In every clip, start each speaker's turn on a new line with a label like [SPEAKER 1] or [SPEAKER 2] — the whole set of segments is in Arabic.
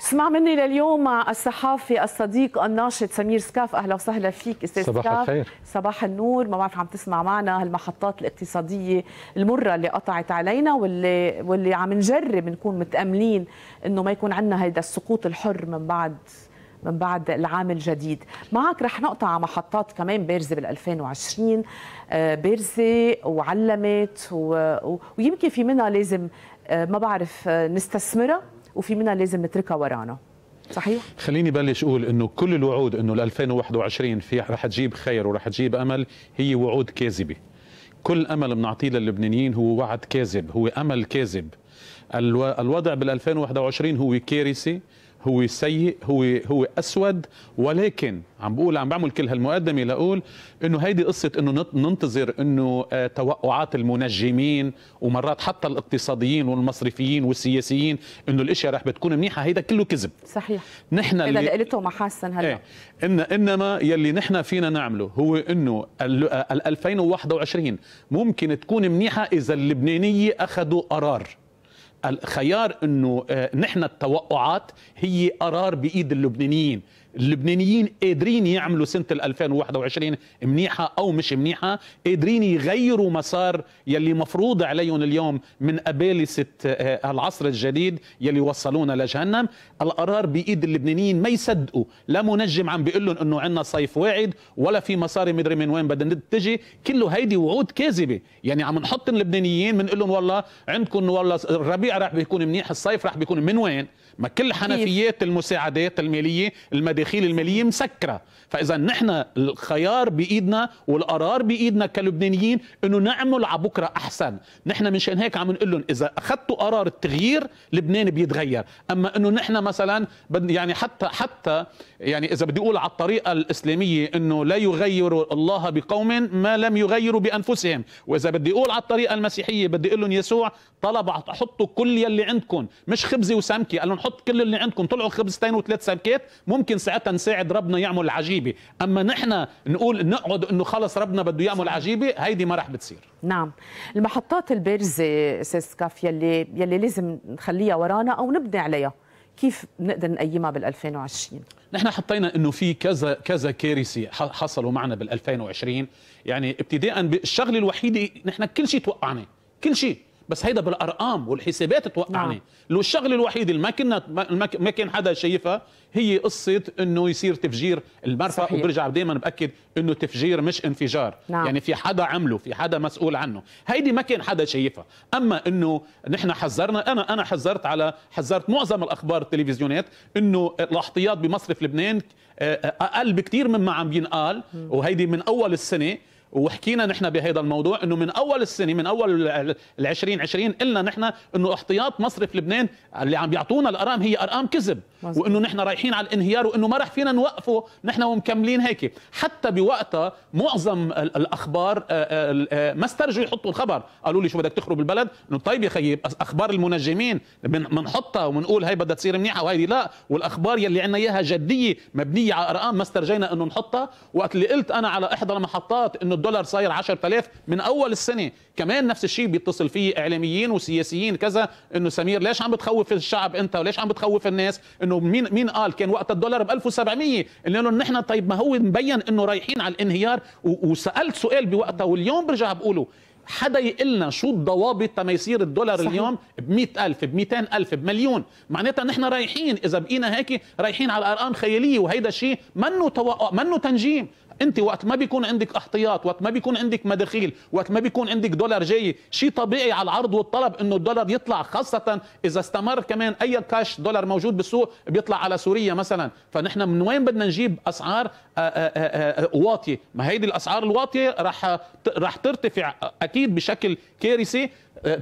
[SPEAKER 1] اسمع مني لليوم مع الصحافي الصديق الناشط سمير سكاف اهلا وسهلا فيك استاذ صباح سكاف. الخير صباح النور ما بعرف عم تسمع معنا هالمحطات الاقتصاديه المره اللي قطعت علينا واللي واللي عم نجرب نكون متاملين انه ما يكون عندنا هيدا السقوط الحر من بعد من بعد العام الجديد معك رح نقطع محطات كمان بارزة بال2020 آه، بارزة وعلمت و... و... ويمكن في منها لازم آه، ما بعرف آه، نستثمرها وفي منها لازم نتركها ورانا
[SPEAKER 2] صحيح خليني بلش اقول انه كل الوعود انه 2021 في رح تجيب خير ورح تجيب امل هي وعود كاذبه كل امل بنعطيه للبنانيين هو وعد كاذب هو امل كاذب الوضع بال 2021 هو كارثه هو سيء هو هو اسود ولكن عم بقول عم بعمل كل هالمقدمه لاقول انه هيدي قصه انه ننتظر انه آه، توقعات المنجمين ومرات حتى الاقتصاديين والمصرفيين والسياسيين انه الاشياء رح بتكون منيحه هيدا كله كذب
[SPEAKER 1] صحيح نحن اذا اللي قلته محاسن هلا إيه.
[SPEAKER 2] إن انما يلي نحن فينا نعمله هو انه ال 2021 آه، ممكن تكون منيحه اذا اللبنانيه اخذوا قرار الخيار انه آه، نحن التوقعات هي قرار بايد اللبنانيين اللبنانيين قادرين يعملوا سنه 2021 منيحه او مش منيحه قادرين يغيروا مسار يلي مفروض عليهم اليوم من أبالسة العصر الجديد يلي وصلونا لجهنم القرار بايد اللبنانيين ما يصدقوا لا منجم عم بيقول لهم انه عندنا صيف واعد ولا في مصاري مدري من وين بدنا تجي كله هيدي وعود كاذبه يعني عم نحط اللبنانيين بنقول لهم والله عندكم والله الربيع راح بيكون منيح الصيف راح بيكون من وين ما كل حنفيات المساعدات الماليه المدينة المداخيل الماليه مسكره فاذا نحن الخيار بايدنا والقرار بايدنا كلبنانيين انه نعمل على بكره احسن نحن من شان هيك عم نقول لهم اذا اخذتوا قرار التغيير لبنان بيتغير اما انه نحن مثلا يعني حتى حتى يعني اذا بدي اقول على الطريقه الاسلاميه انه لا يغير الله بقوم ما لم يغيروا بانفسهم واذا بدي اقول على الطريقه المسيحيه بدي اقول لهم يسوع طلب حطوا كل يلي عندكم مش خبزه وسمكه قال لهم حط كل اللي عندكم طلعوا خبزتين وثلاث سمكات ممكن ساعتها نساعد ربنا يعمل العجيبه اما نحن نقول نقعد انه خلص ربنا بده يعمل عجيبه هيدي ما رح بتصير
[SPEAKER 1] نعم المحطات البارزه استاذ كاف يلي يلي لازم نخليها ورانا او نبني عليها كيف بنقدر نقيمها بال 2020
[SPEAKER 2] نحن حطينا انه في كذا كذا كارثه حصلوا معنا بال 2020 يعني ابتداء بالشغله الوحيده نحن كل شيء توقعنا كل شيء بس هيدا بالارقام والحسابات توقعني نعم. لو الشغله الوحيده اللي ما كنا ما كان حدا شايفها هي قصه انه يصير تفجير المرفأ وبرجع دائما باكد انه تفجير مش انفجار نعم. يعني في حدا عمله في حدا مسؤول عنه هيدي ما كان حدا شايفها اما انه نحن حذرنا انا انا حذرت على حذرت معظم الاخبار التلفزيونات انه الاحتياط بمصرف لبنان آه، آه، اقل بكثير مما عم ينقال وهيدي من اول السنه وحكينا نحن بهذا الموضوع انه من اول السنه من اول ال 2020 قلنا نحن انه احتياط مصرف لبنان اللي عم بيعطونا الارقام هي ارقام كذب وانه نحن رايحين على الانهيار وانه ما راح فينا نوقفه نحن ومكملين هيك حتى بوقتها معظم الاخبار آه، آه، آه، ما استرجوا يحطوا الخبر قالوا لي شو بدك تخرب البلد انه طيب يا خيي اخبار المنجمين بنحطها وبنقول هي بدها تصير منيحه وهي لا والاخبار يلي عندنا اياها جديه مبنيه على ارقام ما استرجينا انه نحطها وقت اللي قلت انا على احدى المحطات انه الدولار صاير 10000 من اول السنه كمان نفس الشيء بيتصل في اعلاميين وسياسيين كذا انه سمير ليش عم بتخوف الشعب انت وليش عم بتخوف الناس انه مين مين قال كان وقت الدولار ب 1700 قلنا لهم نحن طيب ما هو مبين انه رايحين على الانهيار وسالت سؤال بوقتها واليوم برجع بقوله حدا يقلنا شو الضوابط تما يصير الدولار صحيح. اليوم ب 100000 ب 200000 بمليون معناتها نحن رايحين اذا بقينا هيك رايحين على ارقام خياليه وهيدا الشيء منه توقع منه تنجيم انت وقت ما بيكون عندك احتياط وقت ما بيكون عندك مداخيل وقت ما بيكون عندك دولار جاي شيء طبيعي على العرض والطلب انه الدولار يطلع خاصه اذا استمر كمان اي كاش دولار موجود بالسوق بيطلع على سوريا مثلا فنحن من وين بدنا نجيب اسعار آه، آه، آه، واطيه ما هيدي الاسعار الواطيه رح رح ترتفع اكيد بشكل كارثي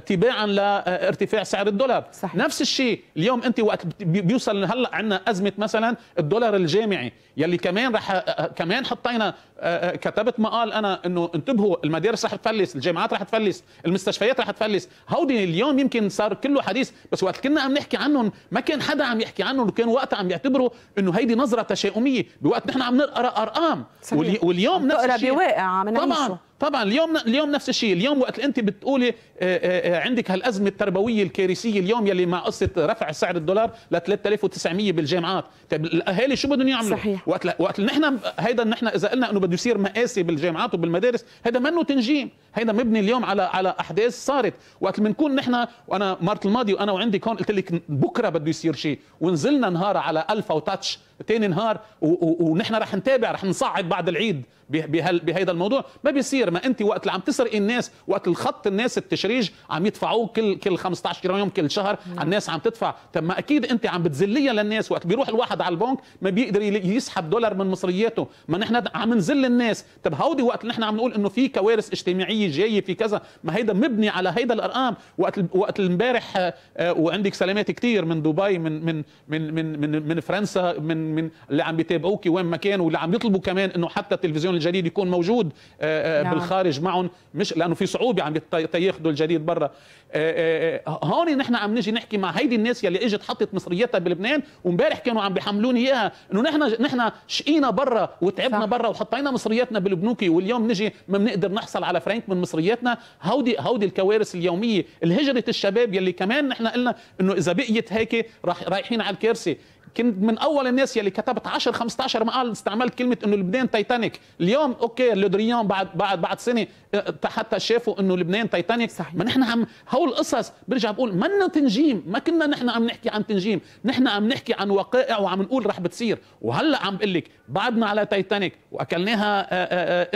[SPEAKER 2] تباعا لارتفاع سعر الدولار صح. نفس الشيء اليوم انت وقت بيوصل هلا عندنا ازمه مثلا الدولار الجامعي يلي كمان رح كمان حطينا آه، آه، كتبت مقال انا انه انتبهوا المدارس رح تفلس الجامعات رح تفلس المستشفيات رح تفلس هودي اليوم يمكن صار كله حديث بس وقت كنا عم نحكي عنهم ما كان حدا عم يحكي عنهم وكان وقتها عم يعتبروا انه هيدي نظره تشاؤميه بوقت نحن عم نقرا ارقام صحيح. واليوم نفس الشيء بواقع
[SPEAKER 1] عم طبعا
[SPEAKER 2] طبعا اليوم اليوم نفس الشيء اليوم وقت انت بتقولي آه، آه، آه، عندك هالازمه التربويه الكارثيه اليوم يلي مع قصه رفع سعر الدولار ل 3900 بالجامعات طيب الاهالي شو بدهم يعملوا صحيح. وقت ل... وقت نحن هيدا نحن اذا قلنا انه بده يصير مقاسي بالجامعات وبالمدارس هيدا منه تنجيم هيدا مبني اليوم على على احداث صارت وقت بنكون نحن وانا مرت الماضي وانا وعندي هون قلت لك بكره بده يصير شيء ونزلنا نهار على الفا وتاتش تاني نهار ونحن رح نتابع رح نصعد بعد العيد بهيدا الموضوع ما بيصير ما انت وقت اللي عم تسرقي الناس وقت الخط الناس التشريج عم يدفعوه كل كل 15 يوم كل شهر على الناس عم تدفع طب ما اكيد انت عم بتذليها للناس وقت بيروح الواحد على البنك ما بيقدر يسحب دولار من مصرياته ما نحن عم نذل الناس طب هودي وقت نحن عم نقول انه في كوارث اجتماعيه جايه في كذا ما هيدا مبني على هيدا الارقام وقت وقت امبارح آه، آه، وعندك سلامات كثير من دبي من من من من من, من فرنسا من من اللي عم بيتابعوك وين ما كان واللي عم يطلبوا كمان انه حتى التلفزيون الجديد يكون موجود آه، آه، نعم. بالخارج معهم مش لانه في صعوبه عم ياخذوا الجديد برا آه، هون نحن عم نجي نحكي مع هيدي الناس يلي اجت حطت مصرياتها بلبنان وامبارح كانوا عم بيحملوني اياها انه نحن نحن شقينا برا وتعبنا برا وحطينا مصرياتنا بالبنوك واليوم نجي ما بنقدر نحصل على فرانك من مصرياتنا هودي هودي الكوارث اليوميه الهجره الشباب يلي كمان نحن قلنا انه اذا بقيت هيك رايحين على الكارثه كنت من اول الناس يلي كتبت 10 15 مقال استعملت كلمه انه لبنان تايتانيك اليوم اوكي لودريان بعد بعد بعد سنه آه، حتى شافوا انه لبنان تايتانيك صحيح ما نحن عم هول القصص برجع بقول منا تنجيم ما كنا نحن عم نحكي عن تنجيم نحن عم نحكي عن وقائع وعم نقول رح بتصير وهلا عم بقول لك بعدنا على تايتانيك واكلناها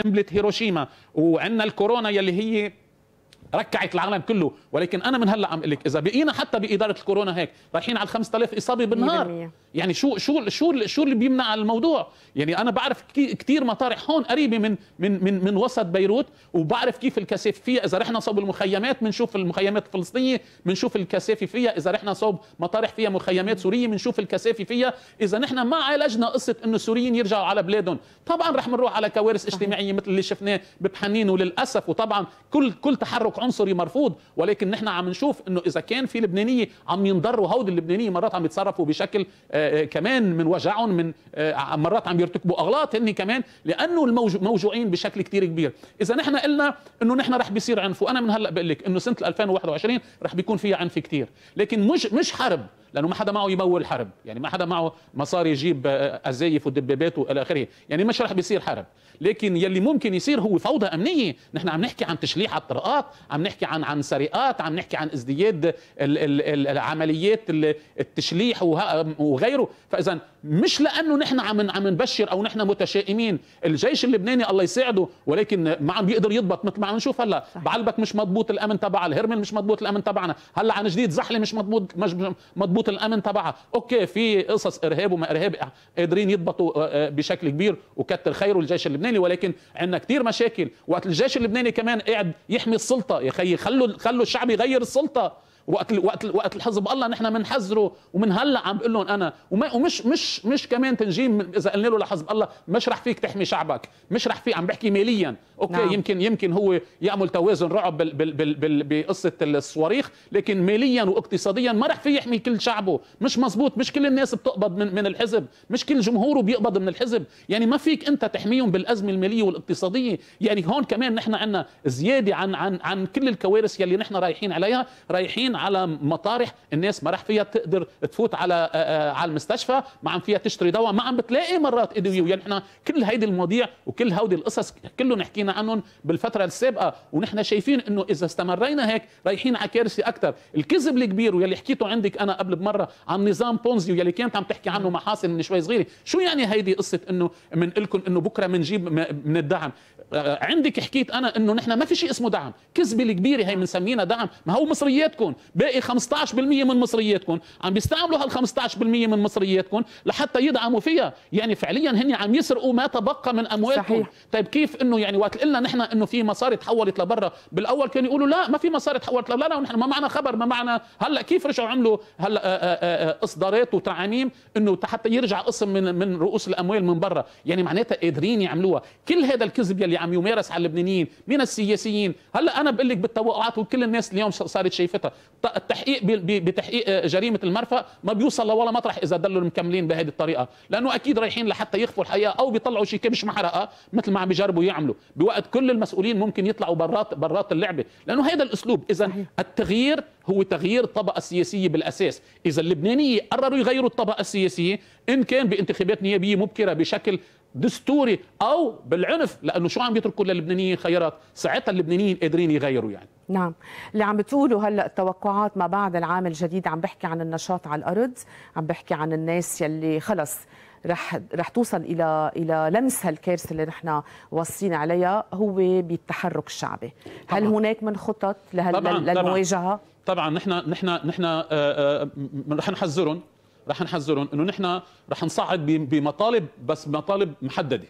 [SPEAKER 2] قنبله آه، آه، هيروشيما وعندنا الكورونا يلي هي ركعت العالم كله ولكن انا من هلا عم اقول لك اذا بقينا حتى باداره الكورونا هيك رايحين على 5000 اصابه بالنهار يعني شو شو شو شو اللي بيمنع الموضوع يعني انا بعرف كثير مطارح هون قريبه من من من من وسط بيروت وبعرف كيف الكثافه فيها اذا رحنا صوب المخيمات بنشوف المخيمات الفلسطينيه بنشوف الكثافه فيها اذا رحنا صوب مطارح فيها مخيمات سوريه بنشوف الكثافه فيها اذا نحن ما عالجنا قصه انه السوريين يرجعوا على بلادهم طبعا رح نروح على كوارث اجتماعيه مثل اللي شفناه بحنين وللاسف وطبعا كل كل تحرك عنصري مرفوض ولكن نحن عم نشوف انه اذا كان في لبنانيه عم ينضروا هود اللبنانيه مرات عم يتصرفوا بشكل آه، آه، كمان من وجعهم من آه، مرات عم يرتكبوا اغلاط هن كمان لانه موجوعين بشكل كثير كبير اذا نحن قلنا انه نحن رح بيصير عنف وانا من هلا بقول لك انه سنه 2021 رح بيكون فيها عنف كثير لكن مش مش حرب لانه ما حدا معه يمول حرب يعني ما حدا معه مصاري يجيب ازايف آه، ودبابات والى اخره يعني مش رح بيصير حرب لكن يلي ممكن يصير هو فوضى امنيه نحن عم نحكي عن تشليح على الطرقات عم نحكي عن عن سرقات عم نحكي عن ازدياد العمليات التشليح وغيره فاذا مش لانه نحن عم عم نبشر او نحن متشائمين الجيش اللبناني الله يساعده ولكن ما عم بيقدر يضبط مثل ما عم نشوف هلا بعلبك مش مضبوط الامن تبع الهرمل مش مضبوط الامن تبعنا هلا عن جديد زحله مش مضبوط مش مضبوط ضبوط الامن تبعها اوكي في قصص ارهاب وما ارهاب قادرين يضبطوا آه، آه، بشكل كبير وكتر خيره الجيش اللبناني ولكن عندنا كثير مشاكل وقت الجيش اللبناني كمان قاعد يحمي السلطه يا خيي خلوا خلوا الشعب يغير السلطه وقت وقت وقت الحزب الله نحن بنحذره ومن هلا عم بقول لهم انا وما ومش مش مش كمان تنجيم اذا قلنا له لحزب الله مش رح فيك تحمي شعبك مش رح فيك عم بحكي ماليا اوكي نعم. يمكن يمكن هو يعمل توازن رعب بال بال بال بال بقصه الصواريخ لكن ماليا واقتصاديا ما رح في يحمي كل شعبه مش مزبوط مش كل الناس بتقبض من من الحزب مش كل جمهوره بيقبض من الحزب يعني ما فيك انت تحميهم بالازمه الماليه والاقتصاديه يعني هون كمان نحن عندنا زياده عن عن عن كل الكوارث يلي نحن رايحين عليها رايحين متعودين على مطارح الناس ما راح فيها تقدر تفوت على آه، آه، على المستشفى ما عم فيها تشتري دواء ما عم بتلاقي مرات ادويه يعني احنا كل هيدي المواضيع وكل هودي القصص كلهم حكينا عنهم بالفتره السابقه ونحن شايفين انه اذا استمرينا هيك رايحين على كارثه اكثر الكذب الكبير واللي حكيته عندك انا قبل بمره عن نظام بونزي واللي كانت عم تحكي عنه محاسن من شوي صغيره شو يعني هيدي قصه انه بنقول لكم انه بكره بنجيب من الدعم آه، عندك حكيت انا انه نحن ما في شيء اسمه دعم كذبه الكبيره هي بنسمينا دعم ما هو مصرياتكم باقي 15% من مصرياتكم عم بيستعملوا هال 15% من مصرياتكم لحتى يدعموا فيها يعني فعليا هن عم يسرقوا ما تبقى من اموالكم صحيح. طيب كيف انه يعني وقت قلنا نحن انه في مصاري تحولت لبرا بالاول كانوا يقولوا لا ما في مصاري تحولت لبرا لا ونحن ما معنا خبر ما معنا هلا كيف رجعوا عملوا هلا آه، آه، اصدارات وتعاميم انه حتى يرجع قسم من من رؤوس الاموال من برا يعني معناتها قادرين يعملوها كل هذا الكذب يلي عم يمارس على اللبنانيين من السياسيين هلا انا بقول لك بالتوقعات وكل الناس اليوم صارت شايفتها التحقيق بتحقيق آه، جريمه المرفأ ما بيوصل لولا مطرح اذا ضلوا مكملين بهذه الطريقه لانه اكيد رايحين لحتى يخفوا الحقيقه او بيطلعوا شيء كبش محرقه مثل ما عم بيجربوا يعملوا بوقت كل المسؤولين ممكن يطلعوا برات برات اللعبه لانه هذا الاسلوب اذا التغيير هو تغيير الطبقه السياسيه بالاساس اذا اللبنانيه قرروا يغيروا الطبقه السياسيه ان كان بانتخابات نيابيه مبكره بشكل دستوري او بالعنف لانه شو عم يتركوا للبنانيين خيارات ساعتها اللبنانيين قادرين يغيروا يعني
[SPEAKER 1] نعم اللي عم بتقولوا هلا التوقعات ما بعد العام الجديد عم بحكي عن النشاط على الارض عم بحكي عن الناس يلي خلص رح رح توصل الى الى لمس هالكارثه اللي نحن واصلين عليها هو بالتحرك الشعبي طبعاً. هل هناك من خطط لهال طبعاً للمواجهه
[SPEAKER 2] طبعا نحن نحن نحن آه، آه، رح نحذرهم رح نحذرهم انه نحن رح نصعد بمطالب بس مطالب محدده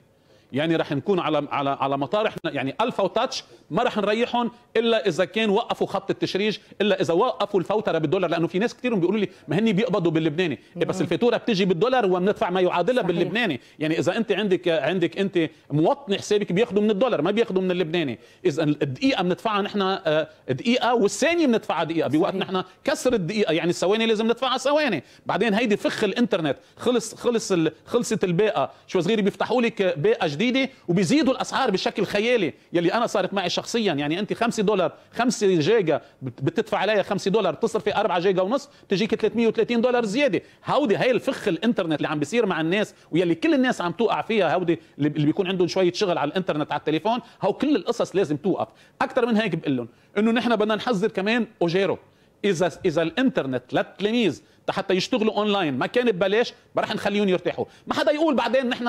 [SPEAKER 2] يعني رح نكون على على على مطار احنا يعني الفا وتاتش ما رح نريحهم الا اذا كان وقفوا خط التشريج الا اذا وقفوا الفوتره بالدولار لانه في ناس كثير بيقولوا لي ما هن بيقبضوا باللبناني إيه بس نعم. الفاتوره بتيجي بالدولار وبندفع ما يعادلها باللبناني يعني اذا انت عندك عندك انت موطن حسابك بياخذوا من الدولار ما بياخذوا من اللبناني اذا الدقيقه بندفعها نحن آه، دقيقه والثانيه بندفعها دقيقه بوقت نحن كسر الدقيقه يعني الثواني لازم ندفعها ثواني بعدين هيدي فخ الانترنت خلص خلص خلصت الباقه شو صغير بيفتحوا لك باقه جديده جديده وبيزيدوا الاسعار بشكل خيالي يلي انا صارت معي شخصيا يعني انت 5 دولار 5 جيجا بتدفع عليها 5 دولار بتصرفي 4 جيجا ونص بتجيك 330 دولار زياده هودي هي الفخ الانترنت اللي عم بيصير مع الناس ويلي كل الناس عم توقع فيها هودي اللي بيكون عندهم شويه شغل على الانترنت على التليفون هو كل القصص لازم توقف اكثر من هيك بقول لهم انه نحن بدنا نحذر كمان اوجيرو اذا اذا الانترنت للتلاميذ حتى يشتغلوا اونلاين ما كان ببلاش ما راح نخليهم يرتاحوا ما حدا يقول بعدين نحن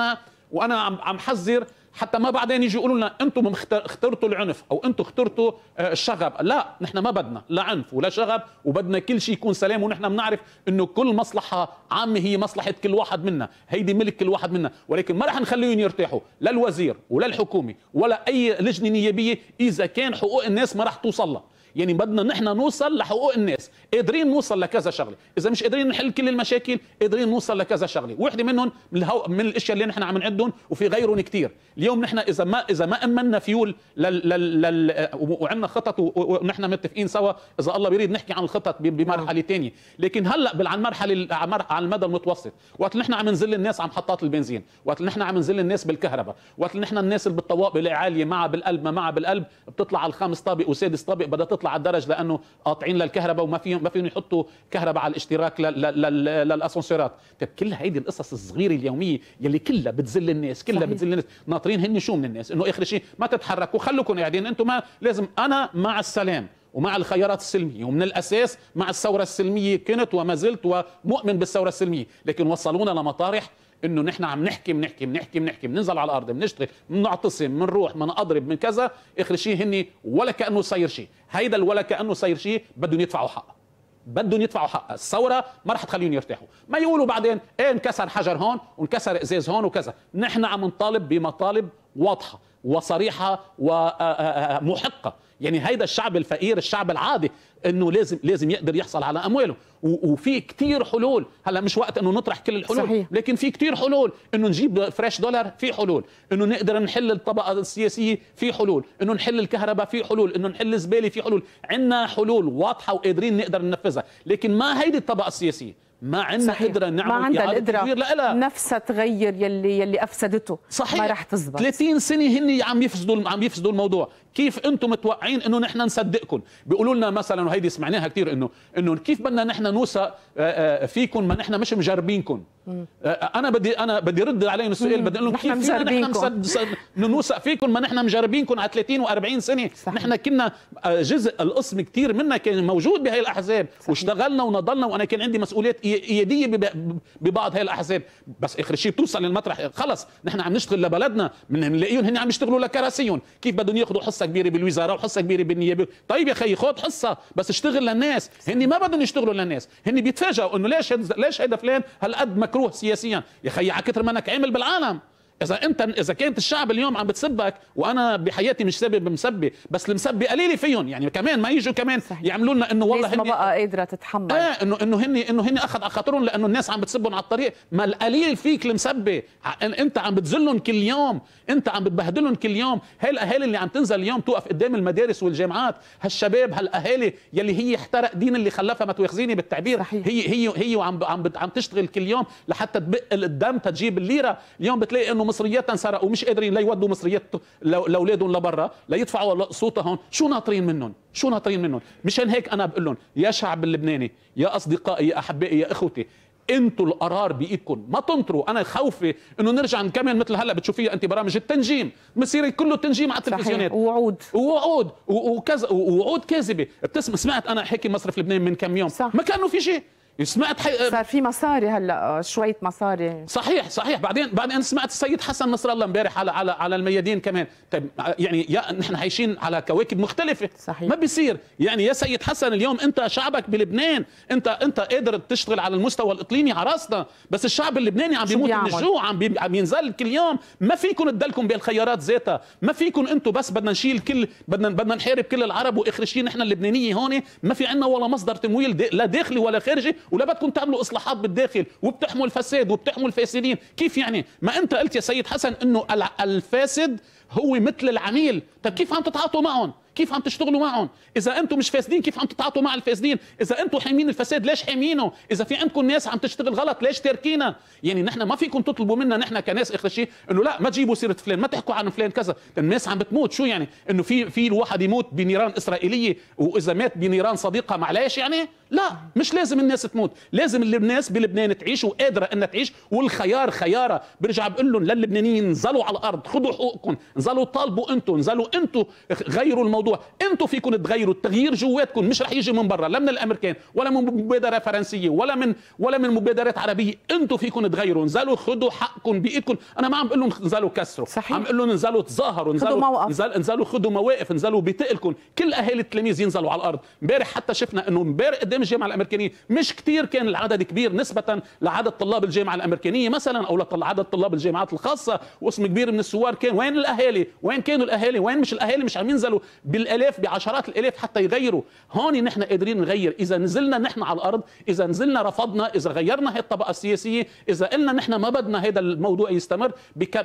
[SPEAKER 2] وانا عم حذر حتى ما بعدين يجي يقولوا لنا انتم اخترتوا العنف او انتم اخترتوا آه، الشغب لا نحن ما بدنا لا عنف ولا شغب وبدنا كل شيء يكون سلام ونحن بنعرف انه كل مصلحه عامه هي مصلحه كل واحد منا هيدي ملك كل واحد منا ولكن ما رح نخليهم يرتاحوا لا الوزير ولا الحكومه ولا اي لجنه نيابيه اذا كان حقوق الناس ما رح توصل لها يعني بدنا نحن نوصل لحقوق الناس قادرين نوصل لكذا شغله اذا مش قادرين نحل كل المشاكل قادرين نوصل لكذا شغله وحده منهم من, الهو... من الاشياء اللي نحن عم نعدهم وفي غيرهم كثير اليوم نحن اذا ما اذا ما امنا فيول لل... لل... لل... وعندنا خطط و... ونحن متفقين سوا اذا الله بيريد نحكي عن الخطط بمرحله ثانيه نعم. لكن هلا على المرحله على المدى المتوسط وقت نحن عم نزل الناس على محطات البنزين وقت نحن عم نزل الناس بالكهرباء وقت نحن الناس اللي بالطوابق العاليه معها بالقلب ما معها بالقلب بتطلع على الخامس طابق وسادس طابق بدها تطلع على الدرج لانه قاطعين للكهرباء وما فيهم ما فيهم يحطوا كهرباء على الاشتراك للاسانسيرات طيب كل هيدي القصص الصغيره اليوميه يلي كلها بتذل الناس كلها بتذل الناس ناطرين هن شو من الناس انه اخر شيء ما تتحركوا خلوكم قاعدين انتم ما لازم انا مع السلام ومع الخيارات السلمية ومن الأساس مع الثورة السلمية كنت وما زلت ومؤمن بالثورة السلمية لكن وصلونا لمطارح انه نحن عم نحكي بنحكي بنحكي بنحكي بننزل على الارض بنشتغل بنعتصم بنروح بنضرب من كذا اخر شيء هن ولا كانه صاير شيء هيدا ولا كانه صاير شيء بدهم يدفعوا حقه بدهم يدفعوا حق الثوره ما رح تخليهم يرتاحوا ما يقولوا بعدين ايه انكسر حجر هون وانكسر ازاز هون وكذا نحن عم نطالب بمطالب واضحه وصريحه ومحقه يعني هيدا الشعب الفقير الشعب العادي انه لازم لازم يقدر يحصل على امواله وفي كتير حلول هلا مش وقت انه نطرح كل الحلول صحيح. لكن في كتير حلول انه نجيب فريش دولار في حلول انه نقدر نحل الطبقه السياسيه في حلول انه نحل الكهرباء في حلول انه نحل الزباله في حلول عندنا حلول واضحه وقادرين نقدر ننفذها لكن ما هيدي الطبقه السياسيه ما عندنا قدره نعمل ما عندها القدره
[SPEAKER 1] نفسها تغير يلي يلي افسدته صحيح ما راح تزبط
[SPEAKER 2] 30 سنه هن عم يفسدوا عم يفسدوا الموضوع كيف انتم متوقعين انه نحن نصدقكم بيقولوا لنا مثلا وهيدي سمعناها كثير انه انه كيف بدنا نحن نوثق آه، آه، فيكم ما نحن مش مجربينكم آه، انا بدي انا بدي رد عليهم السؤال بدي اقول لهم كيف فينا نحن نوثق فيكم ما نحن مجربينكم على 30 و40 سنه صحيح. نحن كنا جزء القسم كثير منا كان موجود بهي الاحزاب صحيح. واشتغلنا ونضلنا وانا كان عندي مسؤوليات قياديه ببعض هاي الاحزاب بس اخر شيء بتوصل للمطرح خلص نحن عم نشتغل لبلدنا بنلاقيهم هن عم يشتغلوا لكراسيهم كيف بدهم ياخذوا حصه حصه كبيره بالوزاره وحصه كبيره بالنيابه طيب يا خي خد حصه بس اشتغل للناس هن ما بدهم يشتغلوا للناس هن بيتفاجئوا انه ليش هد... ليش هيدا فلان هالقد مكروه سياسيا يا خي على كثر ما انك عامل بالعالم اذا انت اذا كانت الشعب اليوم عم بتسبك وانا بحياتي مش سبب مسبه بس المسبه قليله فيهم يعني كمان ما يجوا كمان يعملوا لنا انه والله هن ما بقى قادره تتحمل اه انه انه هن انه هن اخذ على خاطرهم لانه الناس عم بتسبهم على الطريق ما القليل فيك المسبه انت عم بتذلهم كل يوم انت عم بتبهدلهم كل يوم هاي الاهالي اللي عم تنزل اليوم توقف قدام المدارس والجامعات هالشباب هالاهالي يلي هي احترق دين اللي خلفها ما توخزيني بالتعبير صحيح. هي هي هي وعم عم عم تشتغل كل يوم لحتى تبق الدم تجيب الليره اليوم بتلاقي انه مصريات انسرقوا مش قادرين لا يودوا مصريات لاولادهم لبرا لا يدفعوا صوتهم شو ناطرين منهم شو ناطرين منهم مشان هيك انا بقول لهم يا شعب اللبناني يا اصدقائي يا احبائي يا اخوتي انتوا القرار بايدكم ما تنطروا انا خوفي انه نرجع نكمل مثل هلا بتشوفيها انت برامج التنجيم بصير كله تنجيم على التلفزيونات ووعود ووعود وكذا ووعود كاذبه بتسمع سمعت انا حكي مصرف لبنان من كم يوم صح. ما كانوا في شيء إيه، سمعت حي... إيه، صار في
[SPEAKER 1] مصاري هلا آه، شويه مصاري
[SPEAKER 2] صحيح صحيح بعدين بعدين سمعت السيد حسن نصر الله امبارح على على على الميادين كمان طيب آه، يعني يا نحن عايشين على كواكب مختلفه صحيح. ما بيصير يعني يا سيد حسن اليوم انت شعبك بلبنان انت انت قادر تشتغل على المستوى الاقليمي على راسنا بس الشعب اللبناني عم بيموت من الجوع عم بي... عم ينزل كل يوم ما فيكم تدلكم بالخيارات ذاتها ما فيكم انتم بس بدنا نشيل كل بدنا بدنا نحارب كل العرب واخر شيء نحن اللبنانيه هون ما في عندنا ولا مصدر تمويل دي... لا داخلي ولا خارجي ولا بدكم تعملوا اصلاحات بالداخل وبتحموا الفساد وبتحموا الفاسدين كيف يعني ما انت قلت يا سيد حسن انه الفاسد هو مثل العميل طب كيف عم تتعاطوا معهم كيف عم تشتغلوا معهم اذا انتم مش فاسدين كيف عم تتعاطوا مع الفاسدين اذا انتم حامين الفساد ليش حامينه اذا في عندكم ناس عم تشتغل غلط ليش تاركينا يعني نحن ما فيكم تطلبوا منا نحن كناس اخر شيء انه لا ما تجيبوا سيره فلان ما تحكوا عن فلان كذا الناس عم بتموت شو يعني انه في في الواحد يموت بنيران اسرائيليه واذا مات بنيران صديقه معلش يعني لا مش لازم الناس تموت لازم الناس بلبنان تعيش وقادره انها تعيش والخيار خيارها برجع بقول لهم للبنانيين انزلوا على الارض خذوا حقوقكم نزلوا طالبوا انتوا نزلوا انتوا غيروا الموضوع انتوا فيكم تغيروا التغيير جواتكم مش رح يجي من برا لا من الامريكان ولا من مبادره فرنسيه ولا من ولا من مبادرات عربيه انتوا فيكم تغيروا نزلوا خذوا حقكم بايدكم انا ما عم بقول لهم نزلوا كسروا صحيح. عم بقول لهم نزلوا تظاهروا نزلوا نزل نزلوا خذوا مواقف نزلوا بتقلكم كل اهالي التلاميذ ينزلوا على الارض امبارح حتى شفنا انه امبارح قدام الجامعه الامريكانيه مش كثير كان العدد كبير نسبه لعدد طلاب الجامعه الامريكانيه مثلا او لعدد طلاب الجامعات الخاصه واسم كبير من الثوار كان وين الاهالي الاهالي وين كانوا الاهالي وين مش الاهالي مش عم ينزلوا بالالاف بعشرات الالاف حتى يغيروا هون نحن قادرين نغير اذا نزلنا نحن على الارض اذا نزلنا رفضنا اذا غيرنا هي الطبقه السياسيه اذا قلنا نحن ما بدنا هذا الموضوع يستمر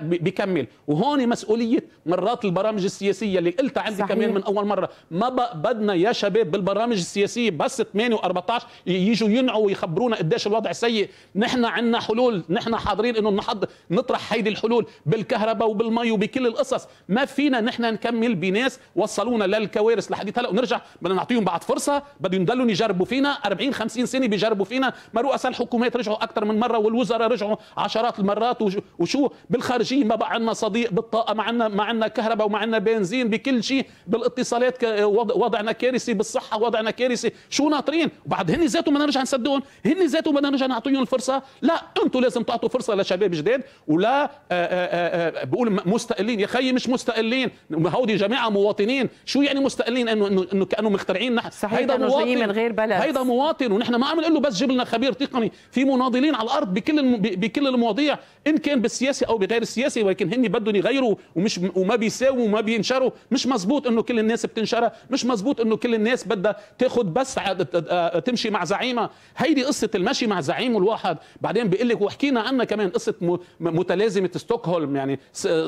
[SPEAKER 2] بكمل وهون مسؤوليه مرات البرامج السياسيه اللي قلتها عندي كمان من اول مره ما بدنا يا شباب بالبرامج السياسيه بس 8 و14 يجوا ينعوا ويخبرونا قديش الوضع سيء نحن عندنا حلول نحن حاضرين انه نطرح هيدي الحلول بالكهرباء وبالمي وبكل القصة قصص ما فينا ان احنا نكمل بناس وصلونا للكوارث لحد هلا ونرجع بدنا نعطيهم بعد فرصه بدهم يضلوا يجربوا فينا 40 50 سنه بيجربوا فينا ما رؤساء الحكومات رجعوا اكثر من مره والوزراء رجعوا عشرات المرات وشو بالخارجيه ما بقى عندنا صديق بالطاقه ما عندنا ما عندنا كهرباء وما عندنا بنزين بكل شيء بالاتصالات وضعنا كارثي بالصحه وضعنا كارثي شو ناطرين وبعد هن ذاتهم بدنا نرجع نصدقهم هن ذاتهم بدنا نرجع نعطيهم الفرصه لا انتم لازم تعطوا فرصه لشباب جداد ولا آآ آه، آآ آه، آه، بقول مستقلين يا خي خي مش مستقلين هودي جماعه مواطنين شو يعني مستقلين انه انه انه كانه مخترعين نحن صحيح هيدا مواطن من غير بلد هيدا مواطن ونحن ما عم نقول له بس جيب لنا خبير تقني في مناضلين على الارض بكل الم... بكل المواضيع ان كان بالسياسه او بغير السياسه ولكن هن بدهم يغيروا ومش وما بيساووا وما بينشروا مش مزبوط انه كل الناس بتنشرها مش مزبوط انه كل الناس بدها تاخذ بس آه، تمشي مع زعيمها هيدي قصه المشي مع زعيمه الواحد بعدين بيقول لك وحكينا عنها كمان قصه متلازمه ستوكهولم يعني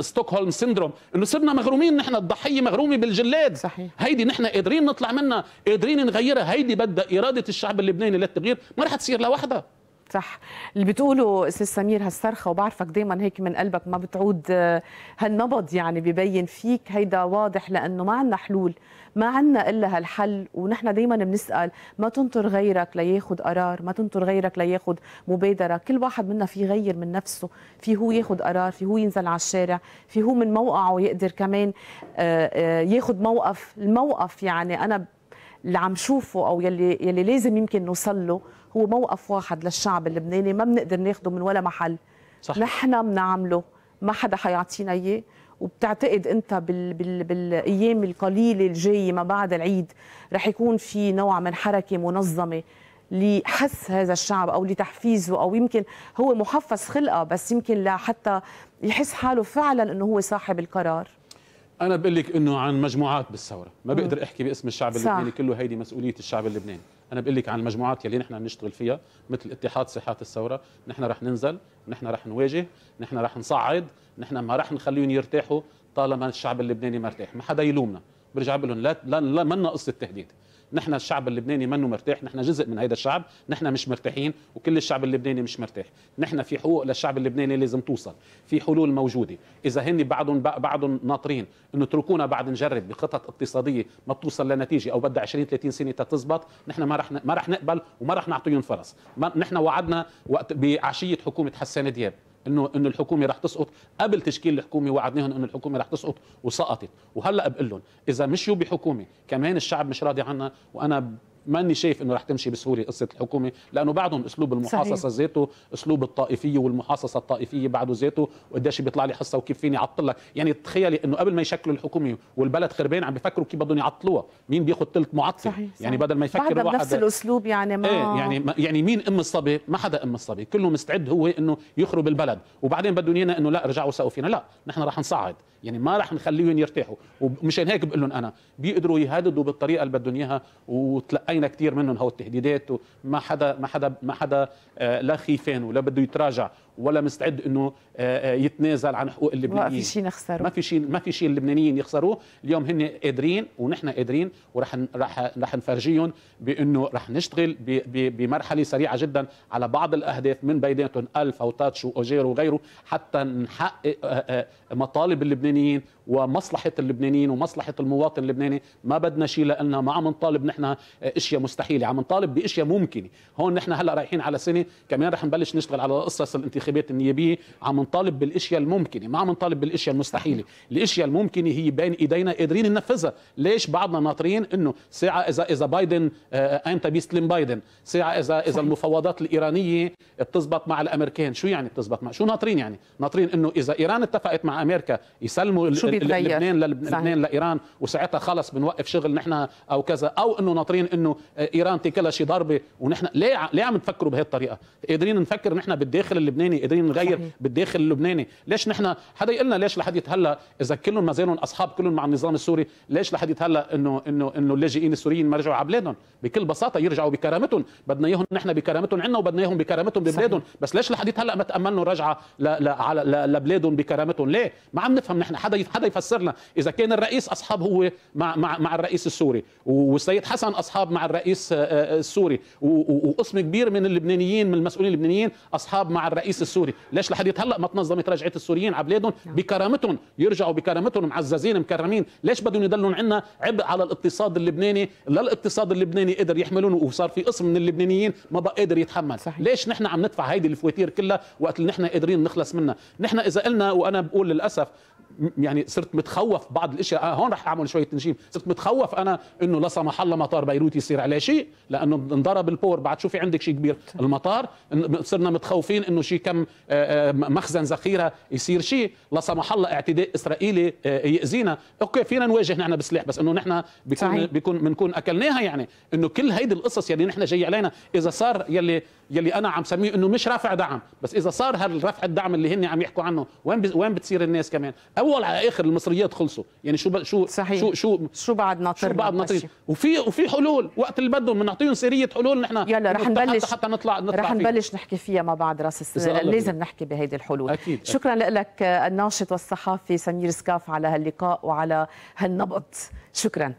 [SPEAKER 2] ستوكهولم سندروم نضرب انه صرنا مغرومين نحن الضحيه مغرومه بالجلاد صحيح هيدي نحن قادرين نطلع منها قادرين نغيرها هيدي بدها اراده الشعب اللبناني للتغيير ما رح تصير لوحدها صح
[SPEAKER 1] اللي بتقوله استاذ سمير هالصرخه وبعرفك دائما هيك من قلبك ما بتعود آه، هالنبض يعني ببين فيك هيدا واضح لانه ما عندنا حلول ما عندنا الا هالحل ونحن دائما بنسال ما تنطر غيرك لياخذ قرار ما تنطر غيرك لياخذ مبادره كل واحد منا في يغير من نفسه في هو ياخذ قرار في هو ينزل على الشارع في هو من موقعه يقدر كمان آه، آه، ياخذ موقف الموقف يعني انا اللي عم شوفه او يلي يلي لازم يمكن نوصل له هو موقف واحد للشعب اللبناني ما بنقدر ناخده من ولا محل صح. نحن بنعمله ما حدا حيعطينا اياه وبتعتقد انت بال... بال... بالايام القليله الجايه ما بعد العيد رح يكون في نوع من حركه منظمه لحس هذا الشعب او لتحفيزه او يمكن هو محفز خلقه بس يمكن لحتى يحس حاله فعلا انه هو صاحب القرار
[SPEAKER 2] انا بقول لك انه عن مجموعات بالثوره ما بقدر احكي باسم الشعب اللبناني كله هيدي مسؤوليه الشعب اللبناني انا بقول لك عن المجموعات يلي نحن نشتغل فيها مثل اتحاد صحات الثوره نحن رح ننزل نحن رح نواجه نحن رح نصعد نحن ما رح نخليهم يرتاحوا طالما الشعب اللبناني مرتاح ما حدا يلومنا برجع بقول لهم لا لا, لا منا قصه تهديد نحن الشعب اللبناني منه مرتاح نحن جزء من هذا الشعب نحن مش مرتاحين وكل الشعب اللبناني مش مرتاح نحن في حقوق للشعب اللبناني لازم توصل في حلول موجوده اذا هن بعضهم بعضهم ناطرين انه اتركونا بعد نجرب بخطط اقتصاديه ما بتوصل لنتيجه او بدها 20 30 سنه تتزبط نحن ما رح ما رح نقبل وما رح نعطيهم فرص نحن وعدنا وقت بعشيه حكومه حسان دياب انه انه الحكومه رح تسقط قبل تشكيل الحكومه وعدناهم انه الحكومه رح تسقط وسقطت وهلا بقول لهم اذا مشيوا بحكومه كمان الشعب مش راضي عنها وانا ماني شايف انه رح تمشي بسهوله قصه الحكومه لانه بعدهم اسلوب المحاصصه ذاته اسلوب الطائفيه والمحاصصه الطائفيه بعده ذاته وقديش بيطلع لي حصه وكيف فيني اعطلك لك يعني تخيلي انه قبل ما يشكلوا الحكومه والبلد خربان عم بيفكروا كيف بدهم يعطلوها مين بياخذ ثلث معطل صحيح. يعني صحيح. بدل ما يفكر الواحد بنفس
[SPEAKER 1] الاسلوب يعني ما ايه يعني
[SPEAKER 2] يعني مين ام الصبي ما حدا ام الصبي كله مستعد هو انه يخرب البلد وبعدين بدهم ايانا انه لا رجعوا سقوا فينا لا نحن رح نصعد يعني ما رح نخليهم يرتاحوا ومشان هيك بقول لهم انا بيقدروا يهددوا بالطريقه اللي بدهم اياها وتلقى لقينا كثير منهم هو التهديدات وما حدا ما حدا ما حدا آه، لا خيفان ولا بده يتراجع ولا مستعد انه آه، آه، يتنازل عن حقوق اللبنانيين ما في شيء نخسره ما في شيء ما في شيء اللبنانيين يخسروه اليوم هن قادرين ونحن قادرين ورح رح رح نفرجيهم بانه رح نشتغل بمرحله سريعه جدا على بعض الاهداف من بيناتهم الف وتاتش واوجير وغيره حتى نحقق آه، مطالب اللبنانيين ومصلحه اللبنانيين ومصلحه المواطن اللبناني ما بدنا شيء لنا ما عم نطالب نحن اشياء مستحيله عم نطالب باشياء ممكنه هون نحن هلا رايحين على سنه كمان رح نبلش نشتغل على قصص الانتخابات الانتخابات النيابيه عم نطالب بالاشياء الممكنه ما عم نطالب بالاشياء المستحيله الاشياء الممكنه هي بين ايدينا قادرين ننفذها ليش بعضنا ناطرين انه ساعه اذا اذا بايدن آه امتى آه، بيستلم بايدن ساعه اذا اذا المفاوضات الايرانيه بتزبط مع الامريكان شو يعني بتزبط مع شو ناطرين يعني ناطرين انه اذا ايران اتفقت مع امريكا يسلموا شو لبنان لبنان لايران وساعتها خلص بنوقف شغل نحن او كذا او انه ناطرين انه آه، ايران تكلها شي ضربه ونحن ليه ليه عم تفكروا بهي الطريقه قادرين نفكر نحن بالداخل اللبناني اللبناني قادرين نغير صحيح. بالداخل اللبناني ليش نحن حدا يقول لنا ليش لحد هلا اذا كلهم ما زالوا اصحاب كلهم مع النظام السوري ليش لحد هلا انه انه انه اللاجئين السوريين ما رجعوا على بلادهم بكل بساطه يرجعوا بكرامتهم بدنا اياهم نحن بكرامتهم عندنا وبدنا اياهم بكرامتهم ببلادهم بس ليش لحد هلا ما تاملنا رجعه على لبلادهم بكرامتهم ليه ما عم نفهم نحن حدا حدا يفسر لنا اذا كان الرئيس اصحاب هو مع مع مع الرئيس السوري والسيد حسن اصحاب مع الرئيس آه، آه، السوري وقسم كبير من اللبنانيين من المسؤولين اللبنانيين اصحاب مع الرئيس السوري ليش لحد هلا ما تنظمت رجعه السوريين على بلادهم نعم. بكرامتهم يرجعوا بكرامتهم معززين مكرمين ليش بدهم يضلوا عندنا عبء على الاقتصاد اللبناني لا الاقتصاد اللبناني قدر يحملونه وصار في قسم من اللبنانيين ما بقى قادر يتحمل صحيح. ليش نحن عم ندفع هيدي الفواتير كلها وقت اللي نحن قادرين نخلص منها نحن اذا قلنا وانا بقول للاسف يعني صرت متخوف بعض الاشياء آه هون رح اعمل شويه تنشيم صرت متخوف انا انه لا سمح الله مطار بيروت يصير عليه شيء لانه انضرب البور بعد شو في عندك شيء كبير المطار صرنا متخوفين انه شيء كم آه، آه، مخزن ذخيره يصير شيء لا سمح الله اعتداء اسرائيلي آه، ياذينا اوكي فينا نواجه نحن بسلاح بس انه نحن بيكون بيكون بنكون اكلناها يعني انه كل هيدي القصص يلي نحن جاي علينا اذا صار يلي يلي انا عم سميه انه مش رافع دعم بس اذا صار هالرفع الدعم اللي هن عم يحكوا عنه وين وين بتصير الناس كمان او اول على اخر المصريات خلصوا يعني شو شو صحيح. شو
[SPEAKER 1] شو شو بعد ناطر
[SPEAKER 2] بعد ناطر وفي وفي حلول وقت اللي بدهم بنعطيهم سيريه حلول نحن يلا رح نبلش حتى, حتى نطلع نطلع رح نبلش نحكي فيها ما بعد راس السنه لازم بيه. نحكي
[SPEAKER 1] بهيدي الحلول أكيد. شكرا أكيد. لك الناشط والصحافي سمير سكاف على هاللقاء وعلى هالنبط شكرا